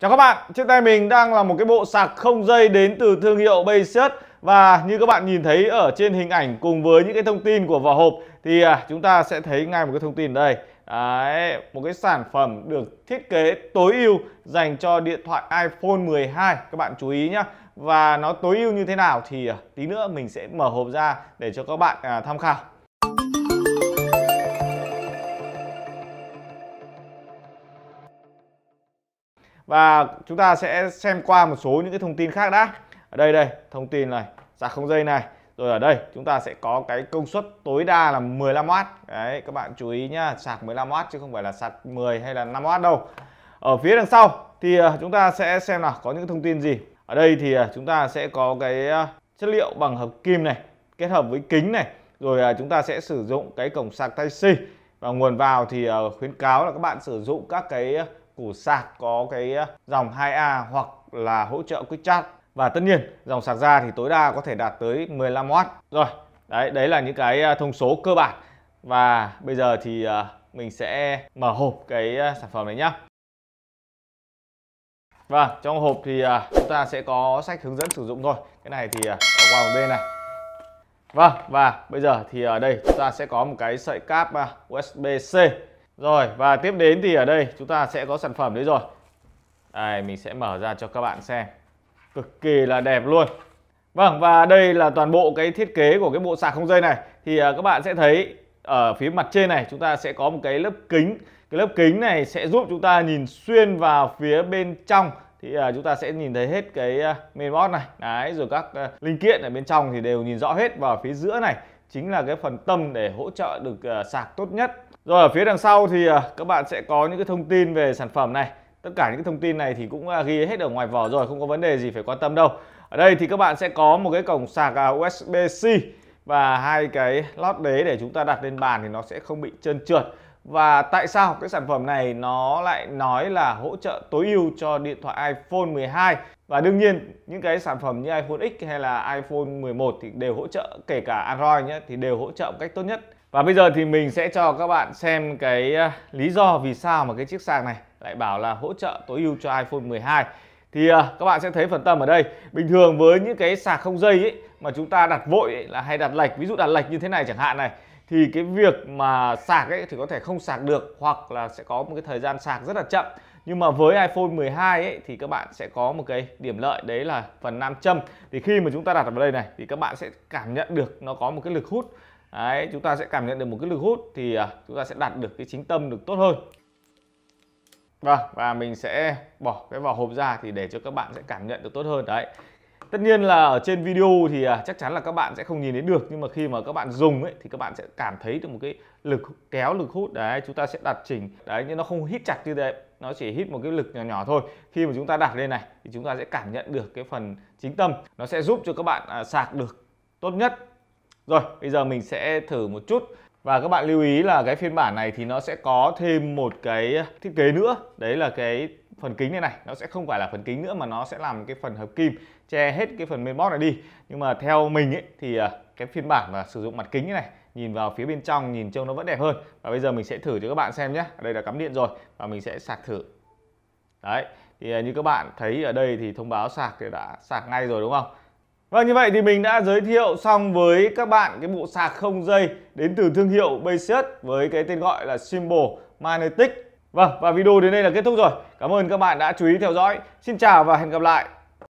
Chào các bạn, trên tay mình đang là một cái bộ sạc không dây đến từ thương hiệu Baseus và như các bạn nhìn thấy ở trên hình ảnh cùng với những cái thông tin của vỏ hộp thì à, chúng ta sẽ thấy ngay một cái thông tin đây Đấy, một cái sản phẩm được thiết kế tối ưu dành cho điện thoại iPhone 12 các bạn chú ý nhé và nó tối ưu như thế nào thì à, tí nữa mình sẽ mở hộp ra để cho các bạn à, tham khảo và chúng ta sẽ xem qua một số những cái thông tin khác đã ở đây đây thông tin này sạc dạ không dây này rồi ở đây chúng ta sẽ có cái công suất tối đa là 15W đấy các bạn chú ý nhá sạc 15W chứ không phải là sạc 10 hay là 5W đâu ở phía đằng sau thì à, chúng ta sẽ xem là có những thông tin gì ở đây thì à, chúng ta sẽ có cái à, chất liệu bằng hợp kim này kết hợp với kính này rồi chúng ta sẽ sử dụng cái cổng sạc Type-C và nguồn vào thì khuyến cáo là các bạn sử dụng các cái củ sạc có cái ờ, dòng 2A hoặc là hỗ trợ Quick Charge và tất nhiên dòng sạc ra thì tối đa có thể đạt tới 15W rồi đấy đấy là những cái ờ, thông số cơ bản và bây giờ thì ờ, mình sẽ mở hộp cái sản phẩm này nhá và vâng, trong hộp thì chúng ta sẽ có sách hướng dẫn sử dụng thôi Cái này thì bỏ qua một bên này Vâng, và bây giờ thì ở đây chúng ta sẽ có một cái sợi cáp USB-C rồi và tiếp đến thì ở đây chúng ta sẽ có sản phẩm đấy rồi. Đây mình sẽ mở ra cho các bạn xem. Cực kỳ là đẹp luôn. Vâng và đây là toàn bộ cái thiết kế của cái bộ sạc không dây này. Thì à, các bạn sẽ thấy ở phía mặt trên này chúng ta sẽ có một cái lớp kính. Cái lớp kính này sẽ giúp chúng ta nhìn xuyên vào phía bên trong thì uh, chúng ta sẽ nhìn thấy hết cái uh, à, mainboard này đấy rồi các uh, linh kiện ở bên trong thì đều nhìn rõ hết vào phía giữa này chính là cái phần tâm để hỗ trợ được à, sạc tốt nhất rồi ở phía đằng sau thì à, các bạn sẽ có những cái thông tin về sản phẩm này tất cả những cái thông tin này thì cũng à, ghi hết ở ngoài vỏ rồi không có vấn đề gì phải quan tâm đâu ở đây thì các bạn sẽ có một cái cổng sạc USB-C và hai cái lót đế để chúng ta đặt lên bàn thì nó sẽ không bị trơn trượt và tại sao cái sản phẩm này nó lại nói là hỗ trợ tối ưu cho điện thoại iPhone 12 Và đương nhiên những cái sản phẩm như iPhone X hay là iPhone 11 thì đều hỗ trợ kể cả Android nhé thì đều hỗ trợ một cách tốt nhất Và bây giờ thì mình sẽ cho các bạn xem cái à, lý do vì sao mà cái chiếc sạc này lại bảo là hỗ trợ tối ưu cho iPhone 12 thì à, các bạn sẽ thấy phần tâm ở đây bình thường với những cái sạc không dây ấy mà chúng ta đặt vội ấy, là hay đặt lệch ví dụ đặt lệch như thế này chẳng hạn này thì cái việc mà sạc ấy thì có thể không sạc được hoặc là sẽ có một cái thời gian sạc rất là chậm nhưng mà với iPhone 12 ấy thì các bạn sẽ có một cái điểm lợi đấy là phần nam châm thì khi mà chúng ta đặt vào đây này thì các bạn sẽ cảm nhận được nó có một cái lực hút đấy chúng ta sẽ cảm nhận được một cái lực hút thì à, chúng ta sẽ đặt được cái chính tâm được tốt hơn và vâng, và mình sẽ bỏ cái vỏ hộp ra thì để cho các bạn sẽ cảm nhận được tốt hơn đấy tất nhiên là ở trên video thì à, chắc chắn là các bạn sẽ không nhìn thấy được nhưng mà khi mà các bạn dùng ấy thì các bạn sẽ cảm thấy được một cái lực kéo lực hút đấy chúng ta sẽ đặt chỉnh đấy nhưng nó không hít chặt như thế nó chỉ hít một cái lực nhỏ nhỏ thôi khi mà chúng ta đặt lên này thì chúng ta sẽ cảm nhận được cái phần chính tâm nó sẽ giúp cho các bạn à, sạc được tốt nhất rồi bây giờ mình sẽ thử một chút và các bạn lưu ý là cái phiên bản này thì nó sẽ có thêm một cái thiết kế nữa đấy là cái phần kính này này nó sẽ không phải là phần kính nữa mà nó sẽ làm cái phần hợp kim che hết cái phần mainboard này đi nhưng mà theo mình ấy, thì ờ, cái phiên bản mà sử dụng mặt kính này nhìn vào phía bên trong nhìn trông nó vẫn đẹp hơn và bây giờ mình sẽ thử cho các bạn xem nhé đây là cắm điện rồi và mình sẽ sạc thử đấy thì ờ, như các bạn thấy ở đây thì thông báo sạc thì đã sạc ngay rồi đúng không Vâng như vậy thì mình đã giới thiệu xong với các bạn cái bộ sạc không dây đến từ thương hiệu Basis với cái tên gọi là Symbol Magnetic Vâng, và video đến đây là kết thúc rồi. Cảm ơn các bạn đã chú ý theo dõi. Xin chào và hẹn gặp lại.